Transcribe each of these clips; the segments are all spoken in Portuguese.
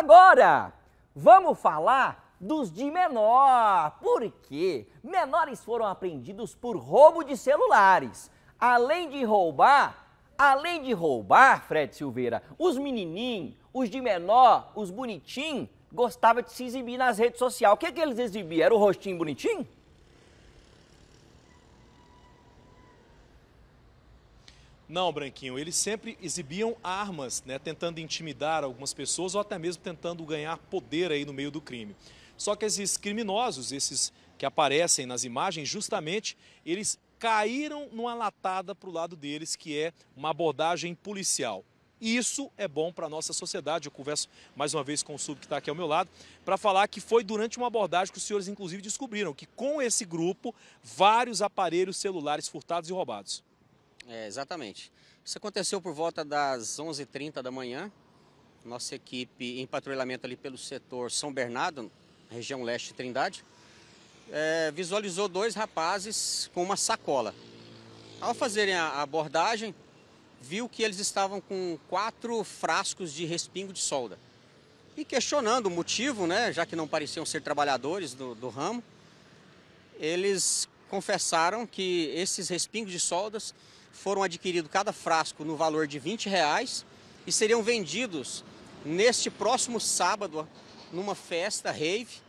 Agora, vamos falar dos de menor. Por quê? Menores foram apreendidos por roubo de celulares. Além de roubar, além de roubar, Fred Silveira, os menininhos, os de menor, os bonitinhos, gostavam de se exibir nas redes sociais. O que, é que eles exibiam? Era o rostinho bonitinho? Não, Branquinho, eles sempre exibiam armas, né, tentando intimidar algumas pessoas ou até mesmo tentando ganhar poder aí no meio do crime. Só que esses criminosos, esses que aparecem nas imagens, justamente eles caíram numa latada para o lado deles, que é uma abordagem policial. Isso é bom para a nossa sociedade. Eu converso mais uma vez com o Sub, que está aqui ao meu lado, para falar que foi durante uma abordagem que os senhores, inclusive, descobriram que com esse grupo, vários aparelhos celulares furtados e roubados. É, exatamente. Isso aconteceu por volta das 11h30 da manhã. Nossa equipe em patrulhamento ali pelo setor São Bernardo, região leste de Trindade, é, visualizou dois rapazes com uma sacola. Ao fazerem a abordagem, viu que eles estavam com quatro frascos de respingo de solda. E questionando o motivo, né, já que não pareciam ser trabalhadores do, do ramo, eles confessaram que esses respingos de soldas foram adquiridos cada frasco no valor de 20 reais e seriam vendidos neste próximo sábado numa festa rave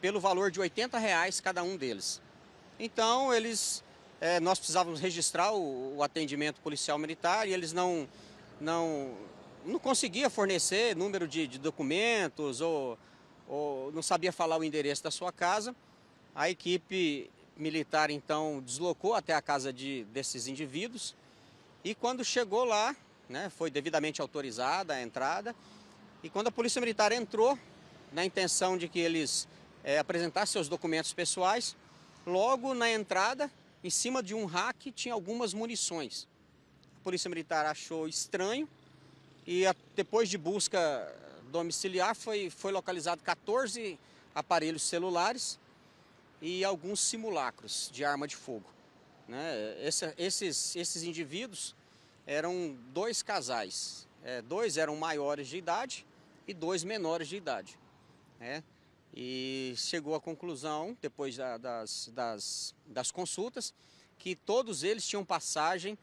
pelo valor de 80 reais cada um deles. Então eles, é, nós precisávamos registrar o, o, atendimento policial militar e eles não não não conseguia fornecer número de, de documentos ou, ou não sabia falar o endereço da sua casa. A equipe militar então deslocou até a casa de, desses indivíduos e quando chegou lá, né, foi devidamente autorizada a entrada, e quando a polícia militar entrou, na intenção de que eles é, apresentassem seus documentos pessoais, logo na entrada, em cima de um rack, tinha algumas munições. A polícia militar achou estranho e a, depois de busca domiciliar foi, foi localizado 14 aparelhos celulares, e alguns simulacros de arma de fogo. Né? Esse, esses, esses indivíduos eram dois casais. É, dois eram maiores de idade e dois menores de idade. Né? E chegou à conclusão, depois da, das, das, das consultas, que todos eles tinham passagem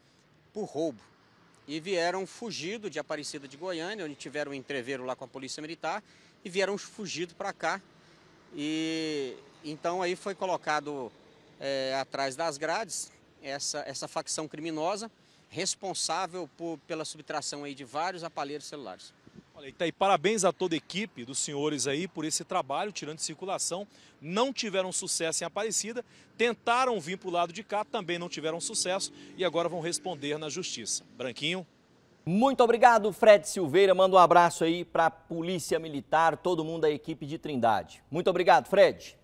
por roubo. E vieram fugido de Aparecida de Goiânia, onde tiveram um entreveiro lá com a Polícia Militar, e vieram fugido para cá. E então aí foi colocado é, atrás das grades essa, essa facção criminosa responsável por, pela subtração aí de vários aparelhos celulares. Olha, Itaí, parabéns a toda a equipe dos senhores aí por esse trabalho, tirando de circulação. Não tiveram sucesso em Aparecida, tentaram vir para o lado de cá, também não tiveram sucesso e agora vão responder na justiça. Branquinho. Muito obrigado, Fred Silveira. Manda um abraço aí para a Polícia Militar, todo mundo da equipe de Trindade. Muito obrigado, Fred.